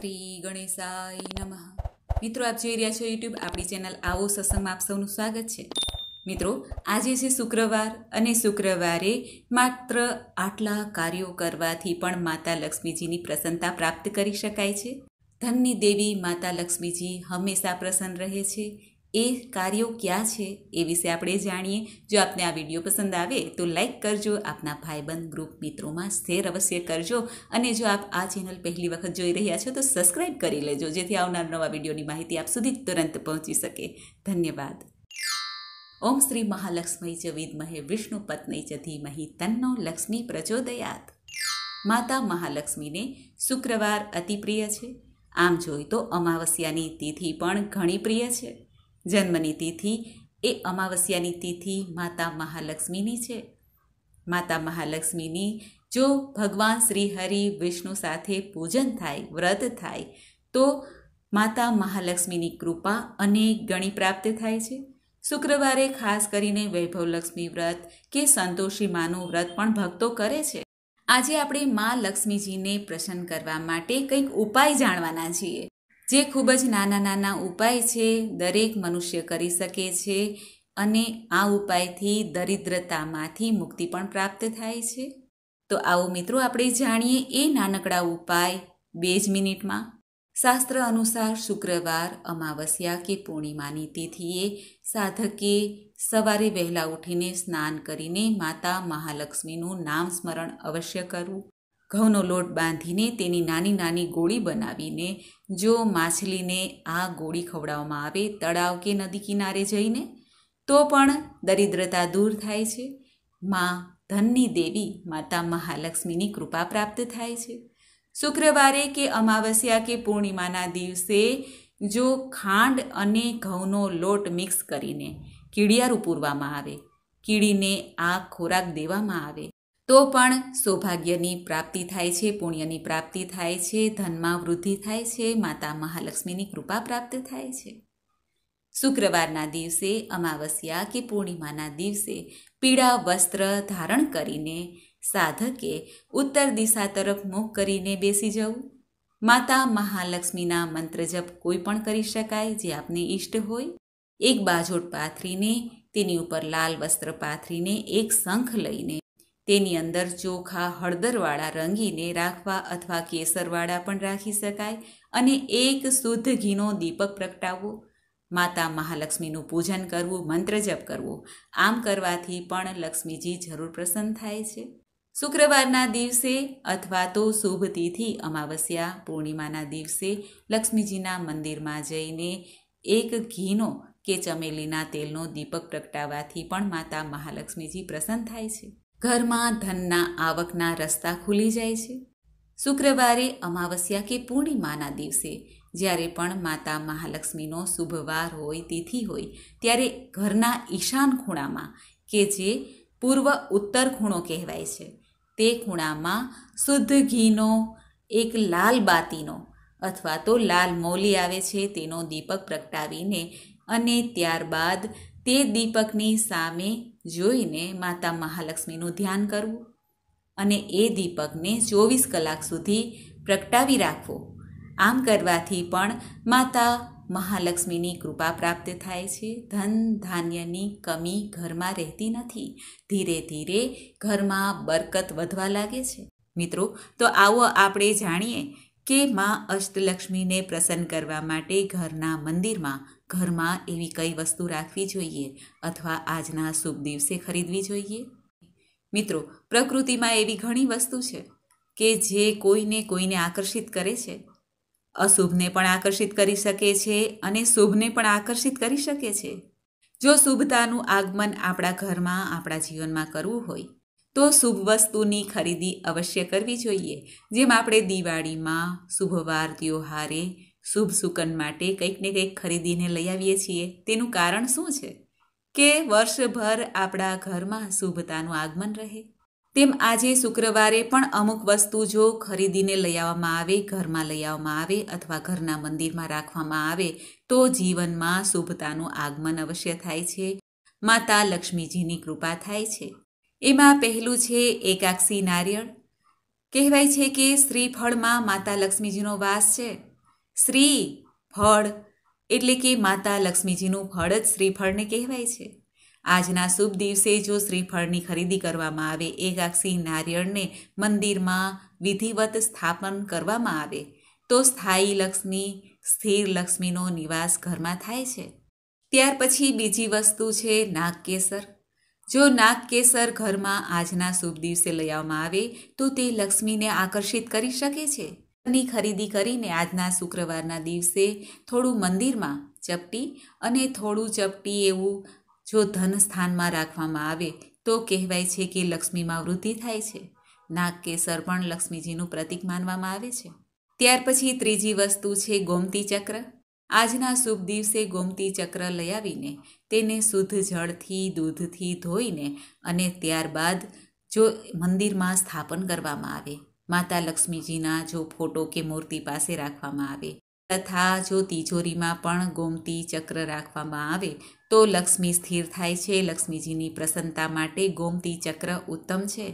શ્રી ગણેશાય નમઃ મિત્રો આપ જોઈ રહ્યા છો યુટ્યુબ આપણી ચેનલ આવો સત્સંગમાં આપ સૌનું સ્વાગત છે મિત્રો આજે છે શુક્રવાર અને શુક્રવારે માત્ર આટલા કાર્યો કરવાથી પણ માતા લક્ષ્મીજીની પ્રસન્નતા પ્રાપ્ત કરી શકાય છે ધનની દેવી માતા લક્ષ્મીજી હંમેશા પ્રસન્ન રહે છે એ કાર્યો ક્યાં છે એ વિશે આપણે જાણીએ જો આપને આ વિડીયો પસંદ આવે તો લાઇક કરજો આપના ભાઈબંધ ગ્રુપ મિત્રોમાં સ્થિર અવશ્ય કરજો અને જો આપ આ ચેનલ પહેલી વખત જોઈ રહ્યા છો તો સબસ્ક્રાઈબ કરી લેજો જેથી આવનાર નવા વિડીયોની માહિતી આપ સુધી તુરંત પહોંચી શકે ધન્યવાદ ઓમ શ્રી મહાલક્ષ્મી ચ વિદ્મહે વિષ્ણુ પત્ની ચ ધીમહી તન્નો લક્ષ્મી પ્રચોદયાત માતા મહાલક્ષ્મીને શુક્રવાર અતિપ્રિય છે આમ જોઈ તો અમાવસ્યાની તિથિ પણ ઘણી પ્રિય છે જન્મની તિથિ એ અમાવસ્યાની તિથિ માતા મહાલક્ષ્મીની છે માતા મહાલક્ષ્મીની જો ભગવાન શ્રી હરિ વિષ્ણુ સાથે પૂજન થાય વ્રત થાય તો માતા મહાલક્ષ્મીની કૃપા અનેક ગણી પ્રાપ્ત થાય છે શુક્રવારે ખાસ કરીને વૈભવલક્ષ્મી વ્રત કે સંતોષી માનું વ્રત પણ ભક્તો કરે છે આજે આપણે મા લક્ષ્મીજીને પ્રસન્ન કરવા માટે કંઈક ઉપાય જાણવાના છીએ જે ખૂબ જ નાના નાના ઉપાય છે દરેક મનુષ્ય કરી શકે છે અને આ ઉપાયથી દરિદ્રતામાંથી મુક્તિ પણ પ્રાપ્ત થાય છે તો આવો મિત્રો આપણે જાણીએ એ નાનકડા ઉપાય બે જ મિનિટમાં શાસ્ત્ર અનુસાર શુક્રવાર અમાવસ્યા કે પૂર્ણિમાની તિથિએ સાધકે સવારે વહેલા ઉઠીને સ્નાન કરીને માતા મહાલક્ષ્મીનું નામ સ્મરણ અવશ્ય કરવું ઘઉંનો લોટ બાંધીને તેની નાની નાની ગોળી બનાવીને જો માછલીને આ ગોળી ખવડાવવામાં આવે તળાવ કે નદી કિનારે જઈને તો પણ દરિદ્રતા દૂર થાય છે માં ધનની દેવી માતા મહાલક્ષ્મીની કૃપા પ્રાપ્ત થાય છે શુક્રવારે કે અમાવસ્યા કે પૂર્ણિમાના દિવસે જો ખાંડ અને ઘઉંનો લોટ મિક્સ કરીને કીડિયારું પૂરવામાં આવે કીડીને આ ખોરાક દેવામાં આવે તો પણ સૌભાગ્યની પ્રાપ્તિ થાય છે પુણ્યની પ્રાપ્તિ થાય છે ધનમાં વૃદ્ધિ થાય છે માતા મહાલક્ષ્મીની કૃપા પ્રાપ્ત થાય છે શુક્રવારના દિવસે અમાવસ્યા કે પૂર્ણિમાના દિવસે પીળા વસ્ત્ર ધારણ કરીને સાધકે ઉત્તર દિશા તરફ મુખ કરીને બેસી જવું માતા મહાલક્ષ્મીના મંત્ર જપ કોઈ પણ કરી શકાય જે આપને ઈષ્ટ હોય એક બાજોટ પાથરીને તેની ઉપર લાલ વસ્ત્ર પાથરીને એક શંખ લઈને તેની અંદર ચોખા હળદરવાળા રંગીને રાખવા અથવા કેસરવાળા પણ રાખી શકાય અને એક શુદ્ધ ઘીનો દીપક પ્રગટાવવો માતા મહાલક્ષ્મીનું પૂજન કરવું મંત્ર જપ કરવો આમ કરવાથી પણ લક્ષ્મીજી જરૂર પ્રસન્ન થાય છે શુક્રવારના દિવસે અથવા તો શુભ તિથિ અમાવસ્યા પૂર્ણિમાના દિવસે લક્ષ્મીજીના મંદિરમાં જઈને એક ઘીનો કે ચમેલીના તેલનો દીપક પ્રગટાવવાથી પણ માતા મહાલક્ષ્મીજી પ્રસન્ન થાય છે ઘરમાં ધનના આવકના રસ્તા ખુલી જાય છે શુક્રવારે અમાવસ્યા કે પૂર્ણિમાના દિવસે જ્યારે પણ માતા મહાલક્ષ્મીનો શુભવાર હોય તિથિ હોય ત્યારે ઘરના ઈશાન ખૂણામાં કે જે પૂર્વ ઉત્તર ખૂણો કહેવાય છે તે ખૂણામાં શુદ્ધ ઘીનો એક લાલ બાતીનો અથવા તો લાલ મોલી આવે છે તેનો દીપક પ્રગટાવીને અને ત્યારબાદ તે દીપકની સામે જોઈને માતા મહાલક્ષ્મીનું ધ્યાન કરવું અને એ દીપકને ચોવીસ કલાક સુધી પ્રગટાવી રાખવો આમ કરવાથી પણ માતા મહાલક્ષ્મીની કૃપા પ્રાપ્ત થાય છે ધન ધાન્યની કમી ઘરમાં રહેતી નથી ધીરે ધીરે ઘરમાં બરકત વધવા લાગે છે મિત્રો તો આવો આપણે જાણીએ કે મા અષ્ટલક્ષ્મીને પ્રસન્ન કરવા માટે ઘરના મંદિરમાં ઘરમાં એવી કઈ વસ્તુ રાખવી જોઈએ અથવા આજના શુભ દિવસે ખરીદવી જોઈએ મિત્રો પ્રકૃતિમાં એવી ઘણી વસ્તુ છે કે જે કોઈને કોઈને આકર્ષિત કરે છે અશુભને પણ આકર્ષિત કરી શકે છે અને શુભને પણ આકર્ષિત કરી શકે છે જો શુભતાનું આગમન આપણા ઘરમાં આપણા જીવનમાં કરવું હોય તો શુભ વસ્તુની ખરીદી અવશ્ય કરવી જોઈએ જેમ આપણે દિવાળીમાં શુભવાર ત્યોહારે શુભ સુકન માટે કંઈક ને કંઈક ખરીદીને લઈ આવીએ છીએ તેનું કારણ શું છે કે વર્ષભર આપણા ઘરમાં શુભતાનું આગમન રહે તેમ આજે શુક્રવારે પણ અમુક વસ્તુ જો ખરીદીને લઈ આવવામાં આવે ઘરમાં લઈ આવવામાં આવે અથવા ઘરના મંદિરમાં રાખવામાં આવે તો જીવનમાં શુભતાનું આગમન અવશ્ય થાય છે માતા લક્ષ્મીજીની કૃપા થાય છે એમાં પહેલું છે એકાક્ષી નારિયળ કહેવાય છે કે શ્રીફળમાં માતા લક્ષ્મીજીનો વાસ છે શ્રી ફળ એટલે કે માતા લક્ષ્મીજીનું ફળ જ શ્રીફળને કહેવાય છે આજના શુભ દિવસે જો શ્રીફળની ખરીદી કરવામાં આવે એકાક્ષી નારિયળને મંદિરમાં વિધિવત સ્થાપન કરવામાં આવે તો સ્થાયી લક્ષ્મી સ્થિર લક્ષ્મીનો નિવાસ ઘરમાં થાય છે ત્યાર પછી બીજી વસ્તુ છે નાગકેસર જો નાગકેસર ઘરમાં આજના શુભ દિવસે લઈ આવવામાં આવે તો તે લક્ષ્મીને આકર્ષિત કરી શકે છે ની ખરીદી કરીને આજના શુક્રવારના દિવસે થોડું મંદિરમાં ચપટી અને થોડું ચપટી એવું જો ધન સ્થાનમાં રાખવામાં આવે તો કહેવાય છે કે લક્ષ્મીમાં વૃદ્ધિ થાય છે નાગ કેસર પણ લક્ષ્મીજીનું પ્રતીક માનવામાં આવે છે ત્યાર પછી ત્રીજી વસ્તુ છે ગોમતી ચક્ર આજના શુભ દિવસે ગોમતી ચક્ર લઈ આવીને તેને શુદ્ધ જળથી દૂધથી ધોઈને અને ત્યારબાદ જો મંદિરમાં સ્થાપન કરવામાં આવે માતા લક્ષ્મીજીના જો ફોટો કે મૂર્તિ પાસે રાખવામાં આવે તથા જો તિજોરીમાં પણ ગોમતી ચક્ર રાખવામાં આવે તો લક્ષ્મી સ્થિર થાય છે લક્ષ્મીજીની પ્રસન્નતા માટે ગોમતી ચક્ર ઉત્તમ છે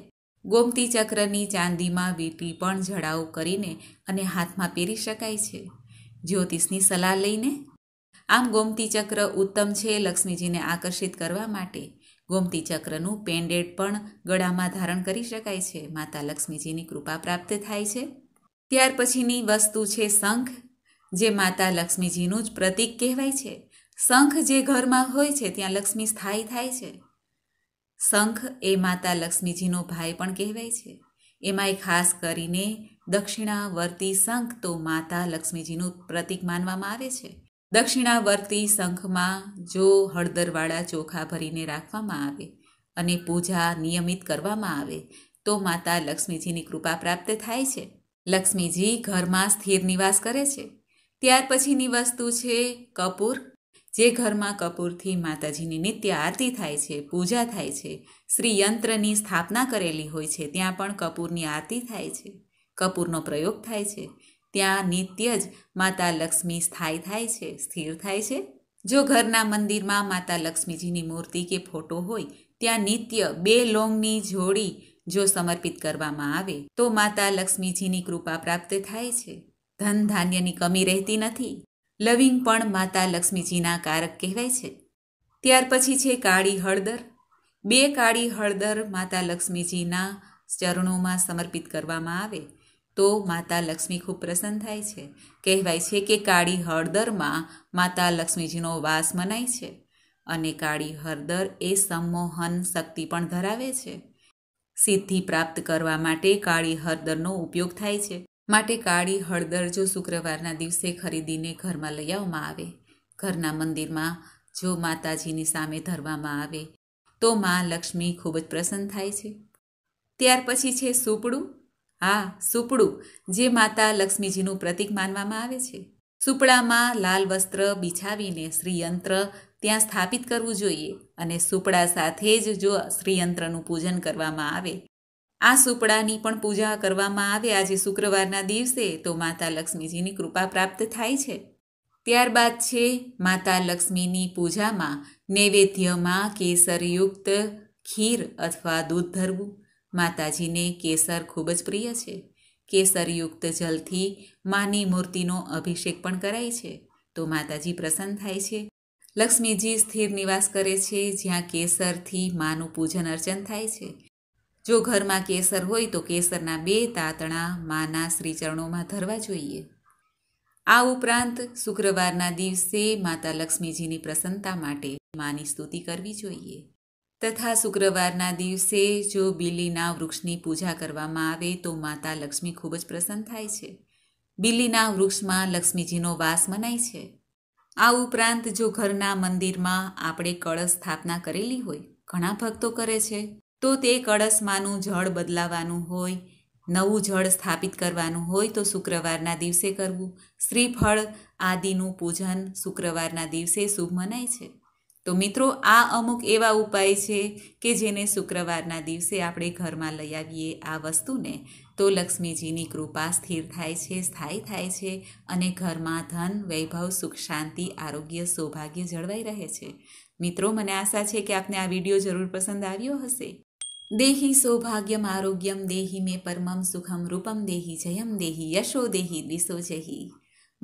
ગોમતી ચક્રની ચાંદીમાં વીંટી પણ જડાવ કરીને અને હાથમાં પહેરી શકાય છે જ્યોતિષની સલાહ લઈને આમ ગોમતી ચક્ર ઉત્તમ છે લક્ષ્મીજીને આકર્ષિત કરવા માટે ગોમતી ચક્રનું પેન્ડેડ પણ ગળામાં ધારણ કરી શકાય છે માતા લક્ષ્મીજીની કૃપા પ્રાપ્ત થાય છે ત્યાર પછીની વસ્તુ છે શંખ જે માતા લક્ષ્મીજીનું જ પ્રતીક કહેવાય છે શંખ જે ઘરમાં હોય છે ત્યાં લક્ષ્મી સ્થાયી થાય છે શંખ એ માતા લક્ષ્મીજીનો ભાઈ પણ કહેવાય છે એમાંય ખાસ કરીને દક્ષિણાવર્તી શંખ તો માતા લક્ષ્મીજીનું પ્રતીક માનવામાં આવે છે દક્ષિણાવર્તી શંખમાં જો હળદરવાળા ચોખા ભરીને રાખવામાં આવે અને પૂજા નિયમિત કરવામાં આવે તો માતા લક્ષ્મીજીની કૃપા પ્રાપ્ત થાય છે લક્ષ્મીજી ઘરમાં સ્થિર નિવાસ કરે છે ત્યાર પછીની વસ્તુ છે કપૂર જે ઘરમાં કપૂરથી માતાજીની નિત્ય આરતી થાય છે પૂજા થાય છે શ્રીયંત્રની સ્થાપના કરેલી હોય છે ત્યાં પણ કપૂરની આરતી થાય છે કપૂરનો પ્રયોગ થાય છે ત્યાં નિત્ય જ માતા લક્ષ્મી સ્થાયી થાય છે સ્થિર થાય છે જો ઘરના મંદિરમાં માતા લક્ષ્મીજીની મૂર્તિ કે ફોટો હોય ત્યાં નિત્ય બે લોંગની જોડી જો સમર્પિત કરવામાં આવે તો માતા લક્ષ્મીજીની કૃપા પ્રાપ્ત થાય છે ધન ધાન્યની કમી રહેતી નથી લવિંગ પણ માતા લક્ષ્મીજીના કારક કહેવાય છે ત્યાર પછી છે કાળી હળદર બે કાળી હળદર માતા લક્ષ્મીજીના ચરણોમાં સમર્પિત કરવામાં આવે તો માતા લક્ષ્મી ખૂબ પ્રસન્ન થાય છે કહેવાય છે કે કાળી હળદરમાં માતા લક્ષ્મીજીનો વાસ મનાય છે અને કાળી હળદર એ સંમોહન શક્તિ પણ ધરાવે છે સિદ્ધિ પ્રાપ્ત કરવા માટે કાળી હળદરનો ઉપયોગ થાય છે માટે કાળી હળદર જો શુક્રવારના દિવસે ખરીદીને ઘરમાં લઈ આવવામાં આવે ઘરના મંદિરમાં જો માતાજીની સામે ધરવામાં આવે તો મા લક્ષ્મી ખૂબ જ પ્રસન્ન થાય છે ત્યાર પછી છે સુપડું હા સુપડું જે માતા લક્ષ્મીજીનું પ્રતીક માનવામાં આવે છે સુપડામાં લાલ વસ્ત્ર બિછાવીને શ્રીયંત્ર ત્યાં સ્થાપિત કરવું જોઈએ અને સુપડા સાથે જ જો શ્રીયંત્રનું પૂજન કરવામાં આવે આ સુપડાની પણ પૂજા કરવામાં આવે આજે શુક્રવારના દિવસે તો માતા લક્ષ્મીજીની કૃપા પ્રાપ્ત થાય છે ત્યારબાદ છે માતા લક્ષ્મીની પૂજામાં નૈવેદ્યમાં કેસરયુક્ત ખીર અથવા દૂધ ધરવું માતાજીને કેસર ખૂબ જ પ્રિય છે કેસરયુક્ત જલથી માની મૂર્તિનો અભિષેક પણ કરાય છે તો માતાજી પ્રસન્ન થાય છે લક્ષ્મીજી સ્થિર નિવાસ કરે છે જ્યાં કેસરથી માનું પૂજન અર્ચન થાય છે જો ઘરમાં કેસર હોય તો કેસરના બે તાતણા માના શ્રીચરણોમાં ધરવા જોઈએ આ ઉપરાંત શુક્રવારના દિવસે માતા લક્ષ્મીજીની પ્રસન્નતા માટે માની સ્તુતિ કરવી જોઈએ તથા શુક્રવારના દિવસે જો બિલીના વૃક્ષની પૂજા કરવામાં આવે તો માતા લક્ષ્મી ખૂબ જ પ્રસન્ન થાય છે બિલીના વૃક્ષમાં લક્ષ્મીજીનો વાસ મનાય છે આ ઉપરાંત જો ઘરના મંદિરમાં આપણે કળશ સ્થાપના કરેલી હોય ઘણા ભક્તો કરે છે તો તે કળશમાંનું જળ બદલાવાનું હોય નવું જળ સ્થાપિત કરવાનું હોય તો શુક્રવારના દિવસે કરવું શ્રીફળ આદિનું પૂજન શુક્રવારના દિવસે શુભ મનાય છે તો મિત્રો આ અમુક એવા ઉપાય છે કે જેને શુક્રવારના દિવસે આપણે ઘરમાં લઈ આવીએ આ વસ્તુને તો લક્ષ્મીજીની કૃપા સ્થિર થાય છે સ્થાયી થાય છે અને ઘરમાં ધન વૈભવ સુખ શાંતિ આરોગ્ય સૌભાગ્ય જળવાઈ રહે છે મિત્રો મને આશા છે કે આપને આ વિડીયો જરૂર પસંદ આવ્યો હશે દેહી સૌભાગ્યમ આરોગ્યમ દેહી મેં પરમમ સુખમ રૂપમ દેહી જયમ દેહી યશો દેહી દિશો જહી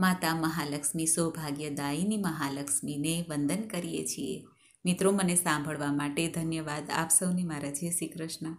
માતા મહાલક્ષ્મી સૌભાગ્યદાયિની મહાલક્ષ્મીને વંદન કરીએ છીએ મિત્રો મને સાંભળવા માટે ધન્યવાદ આપ સૌને મારા જય શ્રી કૃષ્ણ